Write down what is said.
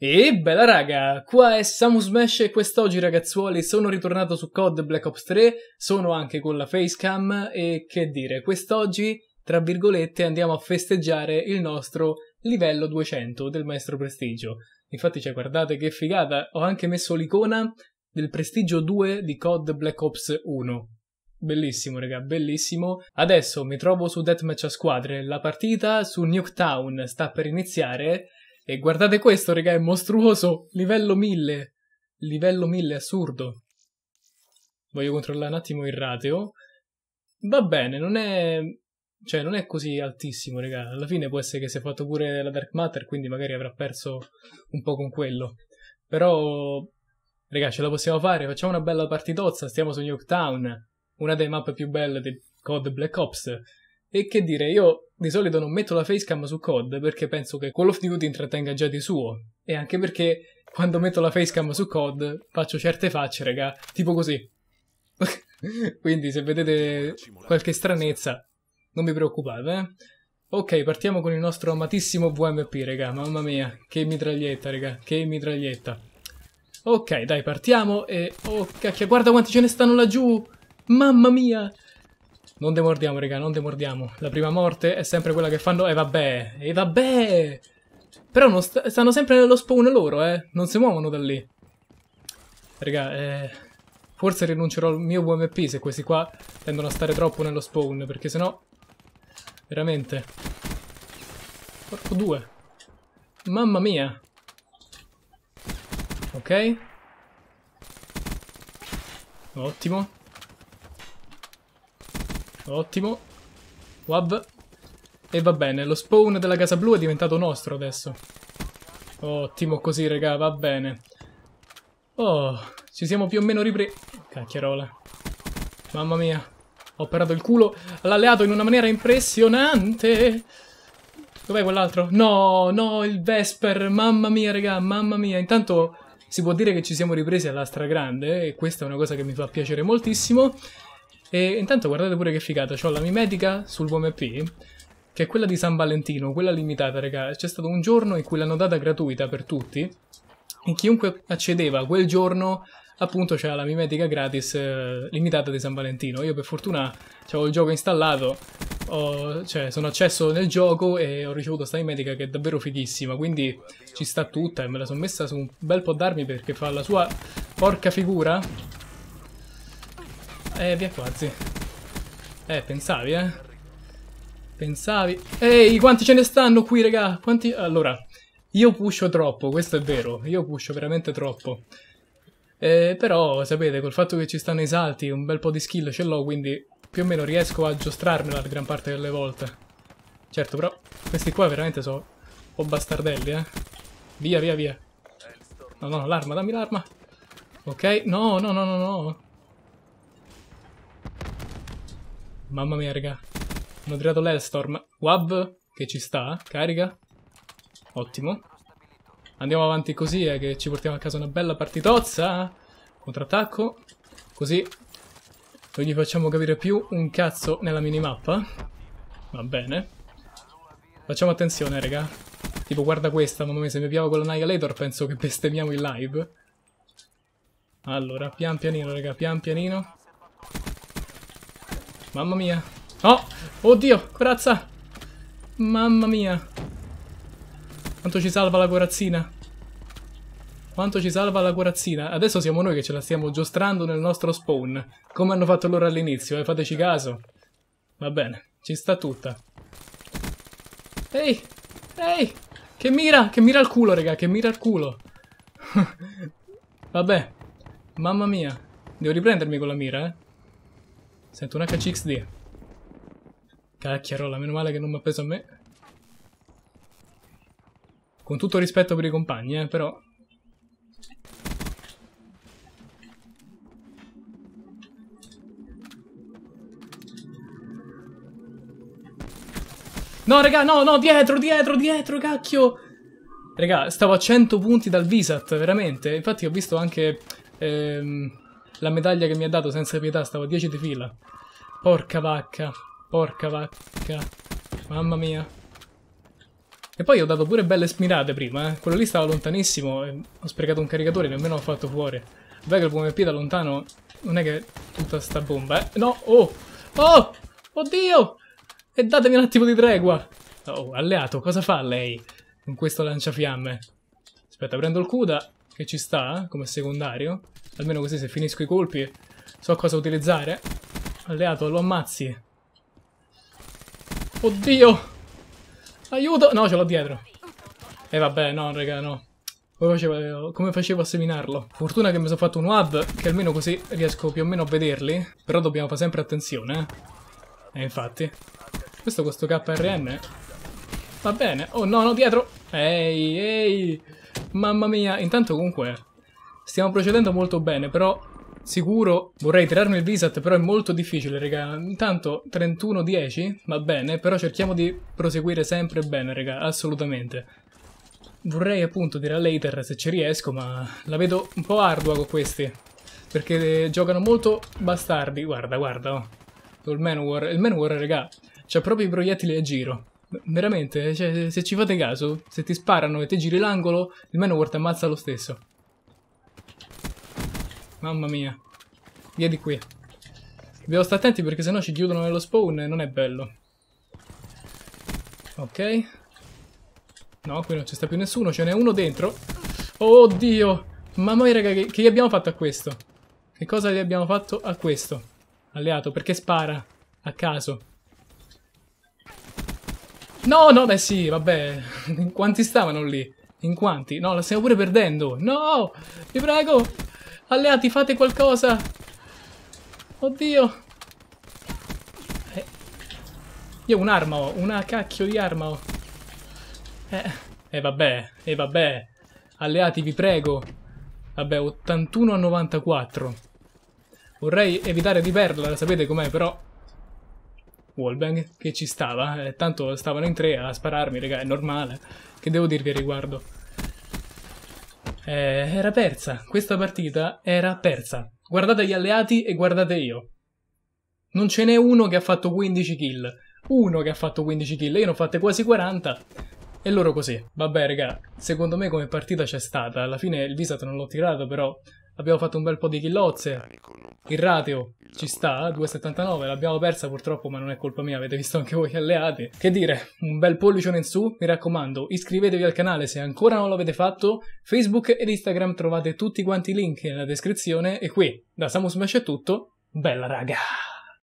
E bella raga, qua è Samus Mesh e quest'oggi ragazzuoli sono ritornato su COD Black Ops 3, sono anche con la facecam e che dire, quest'oggi, tra virgolette, andiamo a festeggiare il nostro livello 200 del maestro prestigio. Infatti, cioè, guardate che figata, ho anche messo l'icona del prestigio 2 di COD Black Ops 1. Bellissimo, raga, bellissimo. Adesso mi trovo su Deathmatch a squadre, la partita su Nuketown sta per iniziare e guardate questo, raga, è mostruoso. Livello 1000. Livello 1000, assurdo. Voglio controllare un attimo il rateo. Va bene, non è... Cioè, non è così altissimo, raga. Alla fine può essere che si è fatto pure la Dark Matter, quindi magari avrà perso un po' con quello. Però... Raga, ce la possiamo fare. Facciamo una bella partitozza. Stiamo su Nuketown. Una delle mappe più belle di COD Black Ops. E che dire, io di solito non metto la facecam su COD perché penso che Call of Duty intrattenga già di suo. E anche perché quando metto la facecam su COD faccio certe facce, raga, tipo così. Quindi se vedete qualche stranezza, non vi preoccupate, eh? Ok, partiamo con il nostro amatissimo VMP, raga. Mamma mia, che mitraglietta, raga. Che mitraglietta. Ok, dai, partiamo e... Oh, cacchio, guarda quanti ce ne stanno laggiù! Mamma mia! Non demordiamo, raga, non demordiamo. La prima morte è sempre quella che fanno... E eh, vabbè, e eh, vabbè! Però st stanno sempre nello spawn loro, eh. Non si muovono da lì. Raga, eh... Forse rinuncerò al mio WMP se questi qua tendono a stare troppo nello spawn, perché sennò... Veramente. Porco due. Mamma mia. Ok. Ottimo. Ottimo. Wab. E va bene, lo spawn della casa blu è diventato nostro adesso. Ottimo così, raga, va bene. Oh, ci siamo più o meno ripresi... Cacchierola. Mamma mia. Ho operato il culo all'alleato in una maniera impressionante. Dov'è quell'altro? No, no, il Vesper. Mamma mia, raga, mamma mia. Intanto si può dire che ci siamo ripresi alla stragrande e questa è una cosa che mi fa piacere moltissimo. E intanto guardate pure che figata, ho la mimetica sul WMP, che è quella di San Valentino, quella limitata, raga. C'è stato un giorno in cui l'hanno data gratuita per tutti, e chiunque accedeva quel giorno appunto c'era la mimetica gratis eh, limitata di San Valentino. Io per fortuna avevo il gioco installato, ho, cioè, sono accesso nel gioco e ho ricevuto questa mimetica che è davvero fighissima, quindi ci sta tutta e me la sono messa su un bel po' d'armi perché fa la sua porca figura eh, via quasi. Eh, pensavi, eh? Pensavi. Ehi, quanti ce ne stanno qui, raga? Quanti... Allora, io puscio troppo, questo è vero. Io puscio veramente troppo. Eh, però, sapete, col fatto che ci stanno i salti, un bel po' di skill ce l'ho, quindi più o meno riesco a giostrarmela la gran parte delle volte. Certo, però questi qua veramente sono Un po' bastardelli, eh. Via, via, via. No, no, l'arma, dammi l'arma. Ok, no, no, no, no, no. Mamma mia, raga. Hanno tirato l'Elstorm. Wab, che ci sta, carica. Ottimo. Andiamo avanti così, eh, che ci portiamo a casa una bella partitozza. Contrattacco. Così non gli facciamo capire più un cazzo nella minimappa. Va bene. Facciamo attenzione, raga. Tipo, guarda questa, mamma mia, se mi piava con l'Annihilator penso che bestemmiamo in live. Allora, pian pianino, raga, pian pianino. Mamma mia. Oh! Oddio, corazza! Mamma mia. Quanto ci salva la corazzina. Quanto ci salva la corazzina. Adesso siamo noi che ce la stiamo giostrando nel nostro spawn. Come hanno fatto loro all'inizio, eh? Fateci caso. Va bene, ci sta tutta. Ehi! Ehi! Che mira! Che mira il culo, raga! Che mira il culo! Vabbè. Mamma mia. Devo riprendermi con la mira, eh. Sento un HCXD. Cacchiarola, meno male che non mi ha preso a me. Con tutto rispetto per i compagni, eh, però... No, raga, no, no, dietro, dietro, dietro, cacchio! Raga, stavo a 100 punti dal Visat, veramente. Infatti ho visto anche... Ehm la medaglia che mi ha dato senza pietà stavo 10 di fila. Porca vacca. Porca vacca. Mamma mia. E poi ho dato pure belle smirate prima, eh. Quello lì stava lontanissimo e ho sprecato un caricatore, nemmeno l'ho fatto fuori. Vabbè che il come da lontano non è che tutta sta bomba, eh. No, oh! Oh! Oddio! E datemi un attimo di tregua! Oh, alleato, cosa fa lei con questo lanciafiamme? Aspetta, prendo il Kuda, che ci sta, eh, come secondario. Almeno così se finisco i colpi so cosa utilizzare. Alleato, lo ammazzi. Oddio! Aiuto! No, ce l'ho dietro. E eh, vabbè, no, raga, no. Come facevo, come facevo, a seminarlo? Fortuna che mi sono fatto un wab, che almeno così riesco più o meno a vederli. Però dobbiamo fare sempre attenzione, eh. E infatti. Questo con sto KRM... Va bene. Oh, no, no, dietro! Ehi, ehi! Mamma mia. Intanto comunque... Stiamo procedendo molto bene, però sicuro vorrei tirarmi il visat, però è molto difficile, raga. Intanto 31-10, va bene, però cerchiamo di proseguire sempre bene, raga, assolutamente. Vorrei appunto tirare later se ci riesco, ma la vedo un po' ardua con questi. Perché giocano molto bastardi. Guarda, guarda, oh. Il Manowar, il Manowar, raga, c'ha proprio i proiettili a giro. Veramente, cioè, se ci fate caso, se ti sparano e ti giri l'angolo, il Manowar ti ammazza lo stesso. Mamma mia. Via di qui. Dobbiamo stare attenti perché sennò ci chiudono nello spawn e non è bello. Ok. No, qui non ci sta più nessuno. Ce n'è uno dentro. Oddio. Mamma mia, raga, che, che gli abbiamo fatto a questo? Che cosa gli abbiamo fatto a questo? Alleato, perché spara? A caso. No, no, beh sì, vabbè. In quanti stavano lì? In quanti? No, la stiamo pure perdendo. No! Vi prego! Alleati, fate qualcosa! Oddio! Eh. Io un'arma ho, una cacchio di arma ho. Eh, eh vabbè, eh vabbè. Alleati, vi prego. Vabbè, 81 a 94. Vorrei evitare di perderla, sapete com'è, però... Wallbang, che ci stava. Eh, tanto stavano in tre a spararmi, raga, è normale. Che devo dirvi al riguardo? eh, era persa, questa partita era persa. Guardate gli alleati e guardate io. Non ce n'è uno che ha fatto 15 kill. Uno che ha fatto 15 kill, io ne ho fatte quasi 40. E loro così. Vabbè, raga, secondo me come partita c'è stata. Alla fine il Visat non l'ho tirato, però abbiamo fatto un bel po' di ghillozze. Il ratio ci sta, 2,79, l'abbiamo persa purtroppo, ma non è colpa mia, avete visto anche voi alleati. Che dire, un bel pollicione in su, mi raccomando, iscrivetevi al canale se ancora non l'avete fatto. Facebook ed Instagram trovate tutti quanti i link nella descrizione e qui, da Samus Mesh è tutto, bella raga!